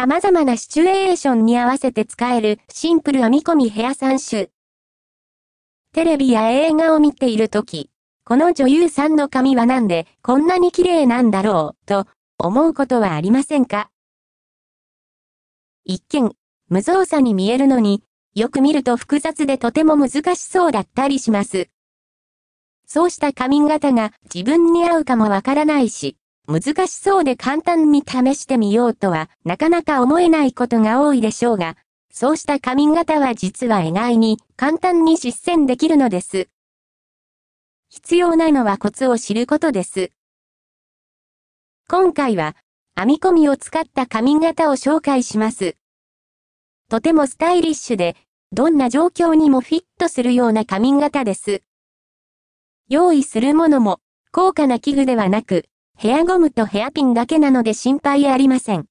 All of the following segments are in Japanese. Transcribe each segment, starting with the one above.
様々なシチュエーションに合わせて使えるシンプル編み込みヘア3種。テレビや映画を見ているとき、この女優さんの髪はなんでこんなに綺麗なんだろうと思うことはありませんか一見、無造作に見えるのに、よく見ると複雑でとても難しそうだったりします。そうした髪型が自分に合うかもわからないし、難しそうで簡単に試してみようとは、なかなか思えないことが多いでしょうが、そうした髪型は実は意外に簡単に実践できるのです。必要なのはコツを知ることです。今回は、編み込みを使った髪型を紹介します。とてもスタイリッシュで、どんな状況にもフィットするような髪型です。用意するものも、高価な器具ではなく、ヘアゴムとヘアピンだけなので心配ありません。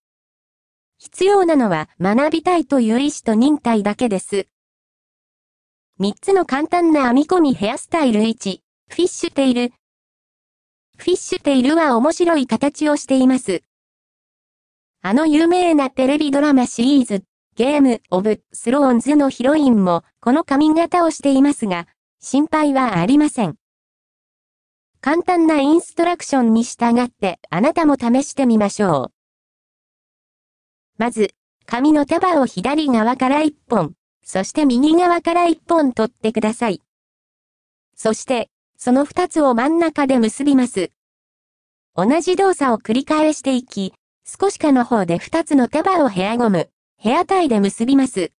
必要なのは学びたいという意志と忍耐だけです。3つの簡単な編み込みヘアスタイル1、フィッシュテイル。フィッシュテイルは面白い形をしています。あの有名なテレビドラマシリーズ、ゲーム・オブ・スローンズのヒロインも、この髪型をしていますが、心配はありません。簡単なインストラクションに従ってあなたも試してみましょう。まず、紙の束を左側から1本、そして右側から1本取ってください。そして、その2つを真ん中で結びます。同じ動作を繰り返していき、少しかの方で2つの束をヘアゴム、ヘアタイで結びます。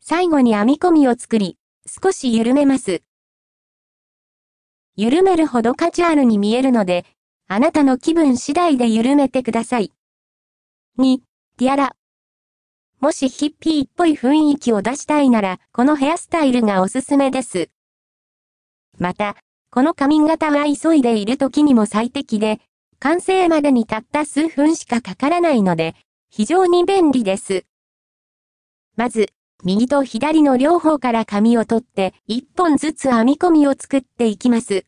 最後に編み込みを作り、少し緩めます。緩めるほどカジュアルに見えるので、あなたの気分次第で緩めてください。2、ティアラ。もしヒッピーっぽい雰囲気を出したいなら、このヘアスタイルがおすすめです。また、この髪型は急いでいる時にも最適で、完成までにたった数分しかかからないので、非常に便利です。まず、右と左の両方から紙を取って、一本ずつ編み込みを作っていきます。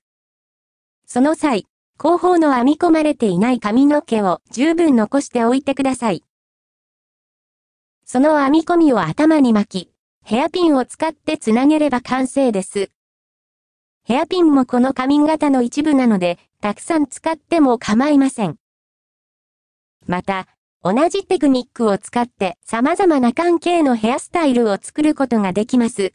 その際、後方の編み込まれていない髪の毛を十分残しておいてください。その編み込みを頭に巻き、ヘアピンを使ってつなげれば完成です。ヘアピンもこの髪型の一部なので、たくさん使っても構いません。また、同じテクニックを使って様々な関係のヘアスタイルを作ることができます。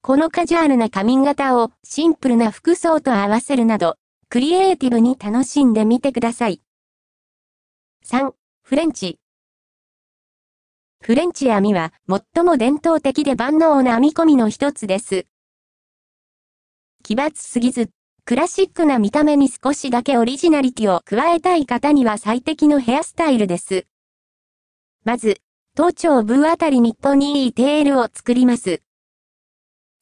このカジュアルな髪型をシンプルな服装と合わせるなど、クリエイティブに楽しんでみてください。3. フレンチ。フレンチ編みは最も伝統的で万能な編み込みの一つです。奇抜すぎず、クラシックな見た目に少しだけオリジナリティを加えたい方には最適のヘアスタイルです。まず、頭頂部あたりッポニーテールを作ります。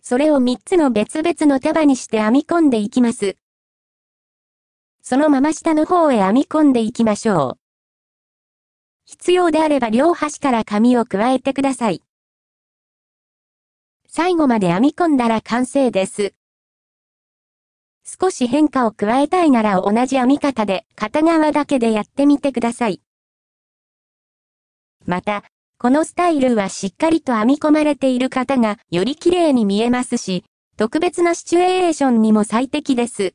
それを3つの別々の束にして編み込んでいきます。そのまま下の方へ編み込んでいきましょう。必要であれば両端から紙を加えてください。最後まで編み込んだら完成です。少し変化を加えたいなら同じ編み方で片側だけでやってみてください。また、このスタイルはしっかりと編み込まれている方がより綺麗に見えますし、特別なシチュエーションにも最適です。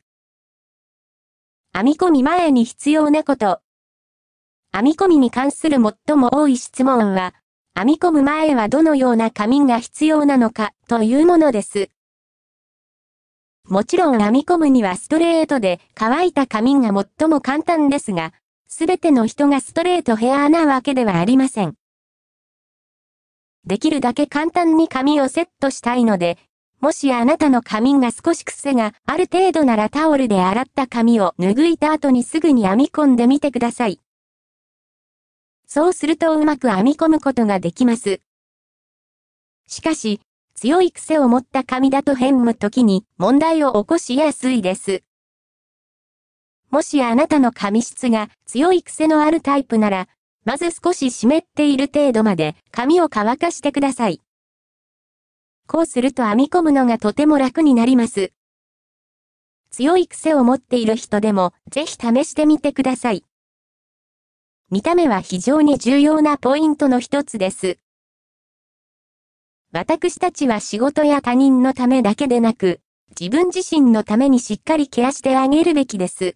編み込み前に必要なこと。編み込みに関する最も多い質問は、編み込む前はどのような紙が必要なのかというものです。もちろん編み込むにはストレートで乾いた髪が最も簡単ですが、すべての人がストレートヘアーなわけではありません。できるだけ簡単に髪をセットしたいので、もしあなたの髪が少し癖がある程度ならタオルで洗った髪を拭いた後にすぐに編み込んでみてください。そうするとうまく編み込むことができます。しかし、強い癖を持った髪だと変む時に問題を起こしやすいです。もしあなたの髪質が強い癖のあるタイプなら、まず少し湿っている程度まで髪を乾かしてください。こうすると編み込むのがとても楽になります。強い癖を持っている人でも、ぜひ試してみてください。見た目は非常に重要なポイントの一つです。私たちは仕事や他人のためだけでなく、自分自身のためにしっかりケアしてあげるべきです。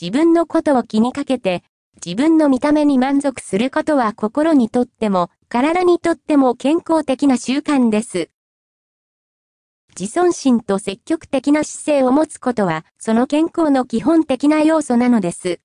自分のことを気にかけて、自分の見た目に満足することは心にとっても、体にとっても健康的な習慣です。自尊心と積極的な姿勢を持つことは、その健康の基本的な要素なのです。